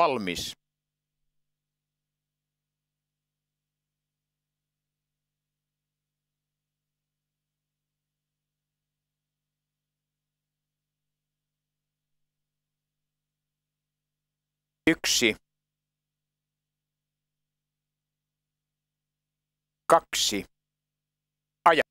valmis. Yksi. Kaksi. Aja.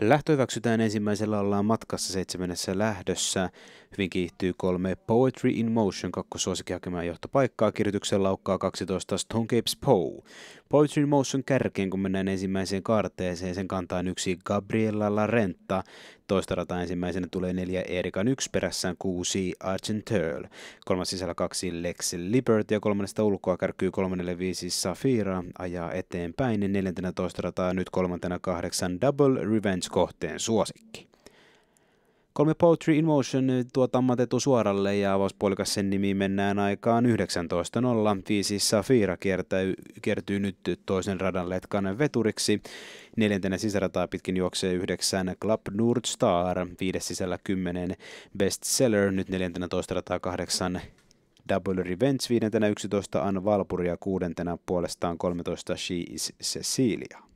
Lähtö hyväksytään ensimmäisellä ollaan matkassa seitsemännessä lähdössä. Hyvin kiihtyy kolme Poetry in Motion kakkosuosikki hakemaan johtopaikkaa. Kirjoituksen laukkaa 12 Stone Capes Poe. Poetry in Motion kärkeen, kun mennään ensimmäiseen kaarteeseen. Sen kantaa yksi Gabriella Larenta. Toista rataa ensimmäisenä tulee neljä Erikan yksi perässään kuusi Argenteul. Kolmas sisällä kaksi Lex Liberty ja kolmannesta ulkoa kärkyy kolmannelle viisi Safira ajaa eteenpäin. Neljäntenä toista rataa nyt kolmantena kahdeksan Double Revenge kohteen suosikki. Kolme Poetry in Motion eh, tuo tammatettu suoralle ja avauspuolikas sen nimi mennään aikaan 19.05. Safira kiertäy, kiertyy nyt toisen radan letkan veturiksi. Neljäntenä sisärataa pitkin juoksee yhdeksän Club Star, viides sisällä kymmenen Best Seller, nyt neljäntenä toista rataa kahdeksan Double Revenge, viidentenä 11 Ann Valpuria, kuudentena puolestaan 13 She is Cecilia.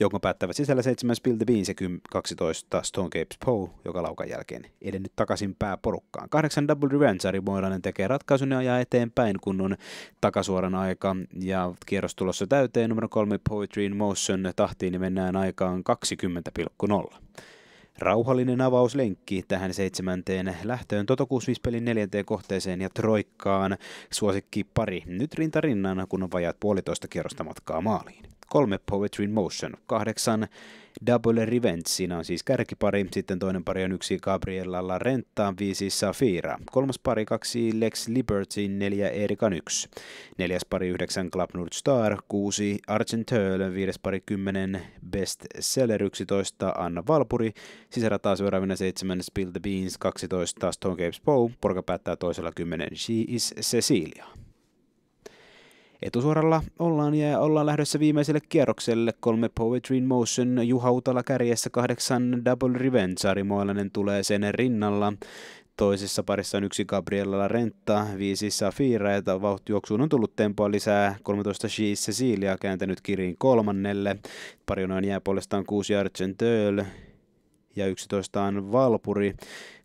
Joukon päättävät sisällä 7. Spill the Beans ja 12 Stone Capes Poe, joka laukan jälkeen edennyt takaisin pääporukkaan. 8 Double Revenge Ari Moilainen tekee ratkaisun ja ajaa eteenpäin, kun on takasuoran aika ja kierros tulossa täyteen. Numero 3 Poetry in Motion tahtiin niin mennään aikaan 20,0. Rauhallinen avauslenkki tähän seitsemänteen lähtöön Toto 65 pelin neljänteen kohteeseen ja troikkaan. Suosikki pari nyt rintarinnan, kun on vajaat puolitoista kierrosta matkaa maaliin kolme Poetry in Motion, kahdeksan Double Revenge, siinä on siis kärkipari, sitten toinen pari on yksi Gabriella La Renta, viisi Safira, kolmas pari kaksi Lex Liberty, neljä Erikan yksi, neljäs pari yhdeksän Club Nord Star, kuusi Argentöl, viides pari kymmenen Best Seller yksitoista Anna Valpuri, sisärataa seuraavina seitsemän Spill the Beans kaksitoista Stone Capes Poe, porka päättää toisella kymmenen She is Cecilia. Etusuoralla ollaan ja ollaan lähdössä viimeiselle kierrokselle. Kolme Poetry in Motion, Juha Utala kärjessä, kahdeksan Double Revenge, Ari Moilainen tulee sen rinnalla. Toisessa parissa on yksi Gabriella Renta, viisi Safira ja vauhtijuoksuun on tullut tempoa lisää. 13 Shees Cecilia kääntänyt kirin kolmannelle. Parinoin jää puolestaan kuusi Argent ja 11 on Valpuri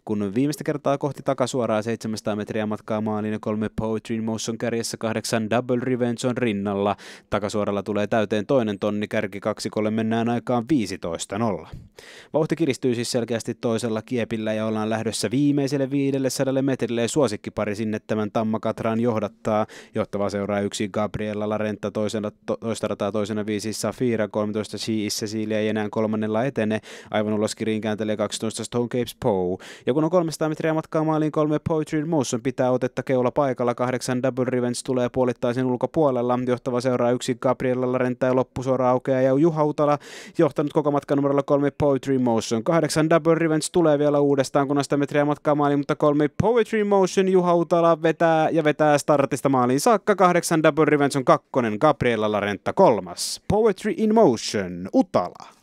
kun viimeistä kertaa kohti takasuoraa 700 metriä matkaa maaliin ja kolme Poetry in Motion kärjessä kahdeksan Double Revenge on rinnalla. Takasuoralla tulee täyteen toinen tonni kärki 2 kolme mennään aikaan 15-0. Vauhti kiristyy siis selkeästi toisella kiepillä ja ollaan lähdössä viimeiselle 500 metrille suosikkipari sinne tämän Tammakatran johdattaa. Johtava seuraa yksi Gabriella Larenta toisena, to, toista rataa toisena viisi Safira, 13 She is Cecilia ei enää kolmannella etene. Aivan ulos kiriin kääntelee 12 Stone Capes Poe. Ja kun kun on 300 metriä matkaa maaliin kolme Poetry in Motion pitää otetta keula paikalla. Kahdeksan Double Revenge tulee puolittaisen ulkopuolella. Johtava seuraa yksi Gabriella ja loppusuora aukeaa ja Juha Utala johtanut koko matkan numerolla kolme Poetry in Motion. Kahdeksan Double Revenge tulee vielä uudestaan kun on sitä metriä matkaa maaliin, mutta kolme Poetry in Motion Juha Utala vetää ja vetää startista maaliin saakka. Kahdeksan Double Revenge on kakkonen, Gabriella Larenta kolmas. Poetry in Motion, Utala.